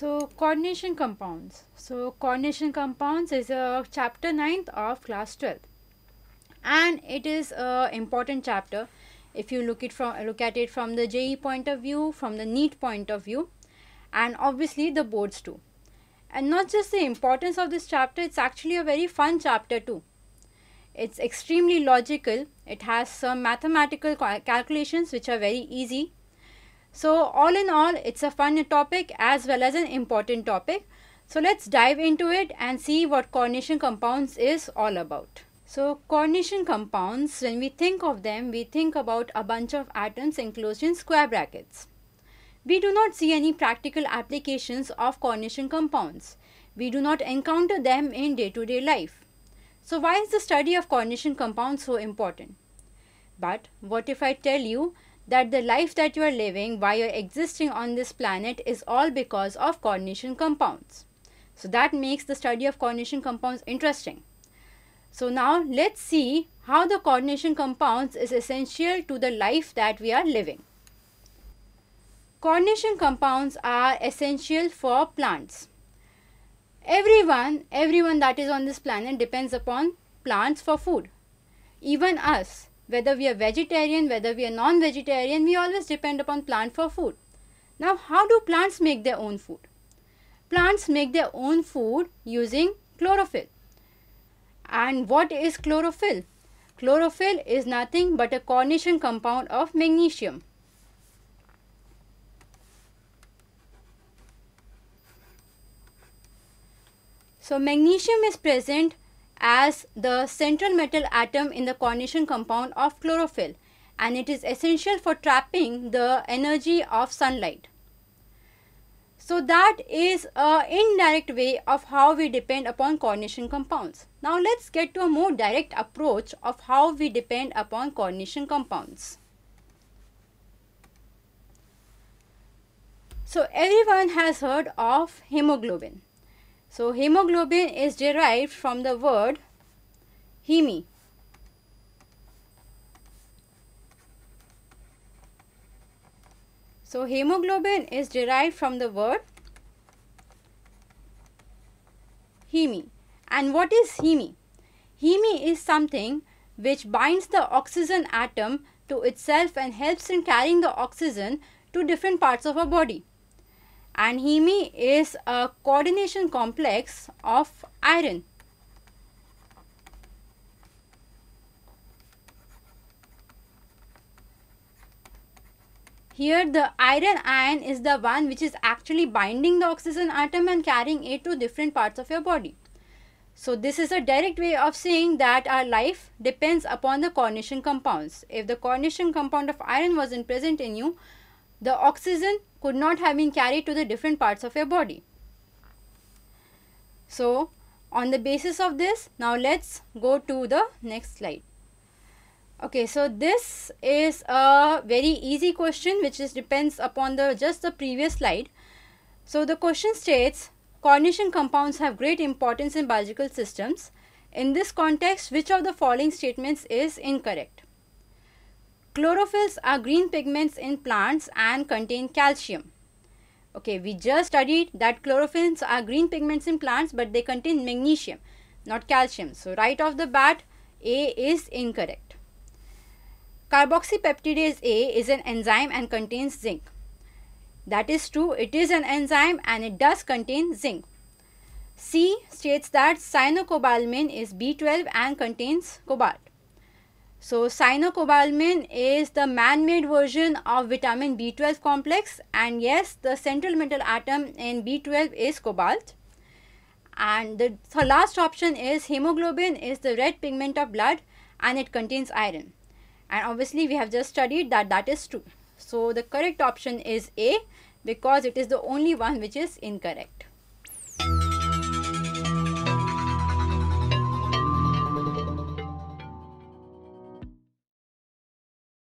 So coordination compounds. So coordination compounds is a chapter 9th of class 12 and it is a important chapter if you look it from look at it from the JE point of view, from the NEET point of view and obviously the boards too. And not just the importance of this chapter, it's actually a very fun chapter too. It's extremely logical. It has some mathematical calculations which are very easy so all in all, it's a fun topic as well as an important topic. So let's dive into it and see what coordination compounds is all about. So coordination compounds, when we think of them, we think about a bunch of atoms enclosed in square brackets. We do not see any practical applications of coordination compounds. We do not encounter them in day-to-day -day life. So why is the study of coordination compounds so important? But what if I tell you that the life that you are living while you're existing on this planet is all because of coordination compounds. So that makes the study of coordination compounds interesting. So now let's see how the coordination compounds is essential to the life that we are living. Coordination compounds are essential for plants. Everyone, everyone that is on this planet depends upon plants for food. Even us, whether we are vegetarian, whether we are non-vegetarian, we always depend upon plant for food. Now, how do plants make their own food? Plants make their own food using chlorophyll. And what is chlorophyll? Chlorophyll is nothing but a coordination compound of magnesium. So magnesium is present as the central metal atom in the coordination compound of chlorophyll and it is essential for trapping the energy of sunlight. So that is an indirect way of how we depend upon coordination compounds. Now let's get to a more direct approach of how we depend upon coordination compounds. So everyone has heard of hemoglobin. So, hemoglobin is derived from the word hemi. So, hemoglobin is derived from the word hemi. And what is hemi? Hemi is something which binds the oxygen atom to itself and helps in carrying the oxygen to different parts of our body and heme is a coordination complex of iron. Here the iron ion is the one which is actually binding the oxygen atom and carrying it to different parts of your body. So this is a direct way of saying that our life depends upon the coordination compounds. If the coordination compound of iron wasn't present in you, the oxygen could not have been carried to the different parts of your body. So, on the basis of this, now let us go to the next slide. Okay, so this is a very easy question which is depends upon the just the previous slide. So, the question states coordination compounds have great importance in biological systems. In this context, which of the following statements is incorrect? Chlorophylls are green pigments in plants and contain calcium. Okay, we just studied that chlorophylls are green pigments in plants but they contain magnesium, not calcium. So, right off the bat, A is incorrect. Carboxypeptidase A is an enzyme and contains zinc. That is true, it is an enzyme and it does contain zinc. C states that cyanocobalamin is B12 and contains cobalt. So cyanocobalamin is the man-made version of vitamin B12 complex and yes, the central metal atom in B12 is cobalt. And the, the last option is hemoglobin is the red pigment of blood and it contains iron. And obviously we have just studied that that is true. So the correct option is A because it is the only one which is incorrect.